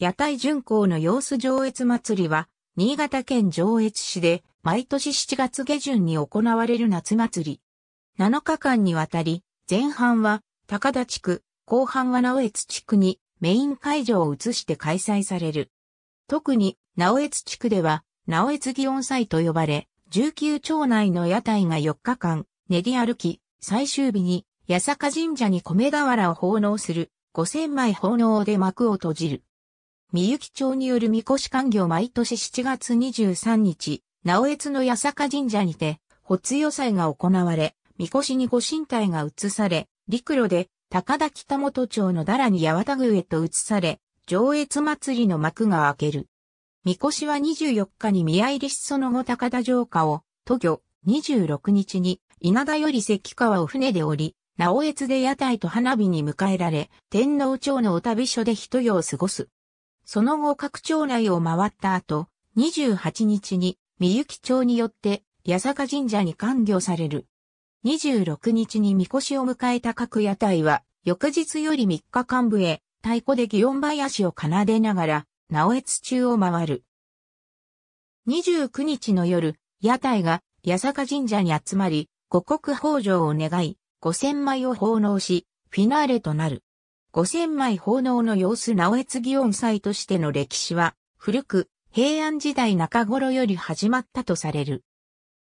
屋台巡行の様子上越祭りは、新潟県上越市で、毎年7月下旬に行われる夏祭り。7日間にわたり、前半は高田地区、後半は直越地区にメイン会場を移して開催される。特に直越地区では、直越祇園祭と呼ばれ、19町内の屋台が4日間練り歩き、最終日に八坂神社に米瓦を奉納する5000枚奉納で幕を閉じる。みゆき町によるみこし官業毎年7月23日、直越の八坂神社にて、発予祭が行われ、みこしにご神体が移され、陸路で高田北本町のだらに八幡宮へと移され、上越祭りの幕が開ける。みこしは24日に宮入りしその後高田城下を、都魚、26日に稲田より関川を船で降り、直越で屋台と花火に迎えられ、天皇町のお旅所で一夜を過ごす。その後各町内を回った後、28日にみゆき町によって八坂神社に官業される。26日に神輿を迎えた各屋台は、翌日より3日間部へ、太鼓で祇園林を奏でながら、直江中を回る。29日の夜、屋台が八坂神社に集まり、五穀豊穣を願い、五千枚を奉納し、フィナーレとなる。5000枚奉納の様子直江祇音祭としての歴史は、古く、平安時代中頃より始まったとされる。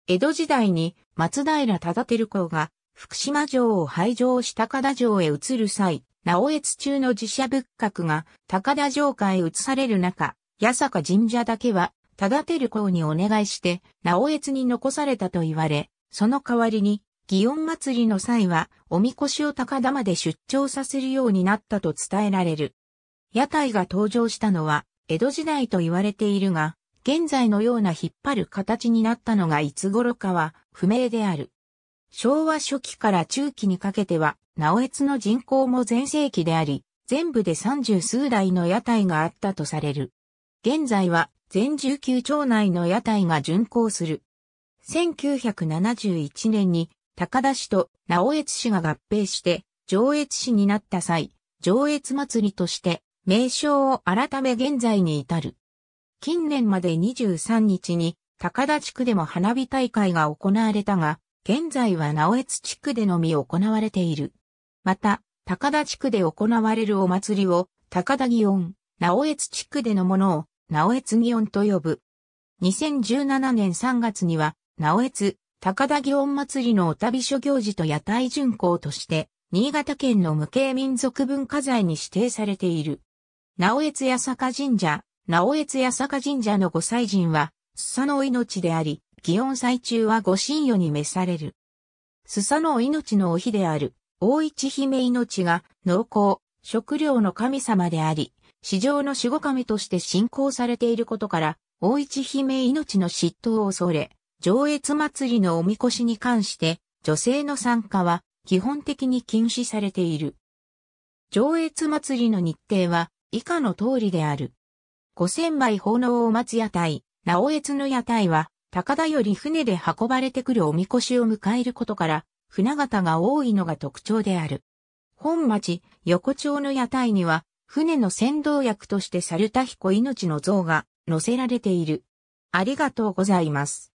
江戸時代に松平忠輝公が福島城を廃城し高田城へ移る際、直江津中の寺社仏閣が高田城下へ移される中、八坂神社だけは忠輝公にお願いして直江津に残されたと言われ、その代わりに祇園祭りの際は、おみこしを高田まで出張させるようになったと伝えられる。屋台が登場したのは、江戸時代と言われているが、現在のような引っ張る形になったのがいつ頃かは不明である。昭和初期から中期にかけては、直越の人口も全盛期であり、全部で三十数台の屋台があったとされる。現在は全十九町内の屋台が巡行する。1971年に高田市と直越市が合併して、上越市になった際、上越祭りとして名称を改め現在に至る。近年まで23日に高田地区でも花火大会が行われたが、現在は直越地区でのみ行われている。また、高田地区で行われるお祭りを高田祇園、直越地区でのものを直越祇園と呼ぶ。2017年3月には直越高田祇園祭のお旅所行事と屋台巡行として、新潟県の無形民族文化財に指定されている。直越八坂神社、直越八坂神社の御祭神は、須佐の命であり、祇園祭中は御神与に召される。須佐の命のお日である、大市姫命が、農耕、食料の神様であり、市場の守護神として信仰されていることから、大市姫命の嫉妬を恐れ、上越祭りのおみこしに関して、女性の参加は基本的に禁止されている。上越祭りの日程は以下の通りである。五千枚奉納を待つ屋台、直越の屋台は、高田より船で運ばれてくるおみこしを迎えることから、船形が多いのが特徴である。本町、横丁の屋台には、船の先導役として猿田彦命の像が載せられている。ありがとうございます。